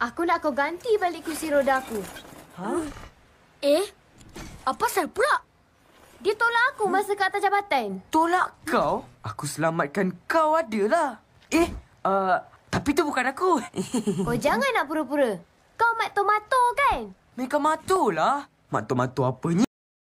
Aku nak kau ganti balik kursi roda aku. Hah? Eh? Apa pasal pula? Dia tolak aku masa kat atas jabatan. Tolak kau? Aku selamatkan kau adalah. Eh, uh, tapi tu bukan aku. Kau oh, jangan nak pura-pura. Kau Mak Tomato kan? Mereka Mato lah. Mak Tomato apanya?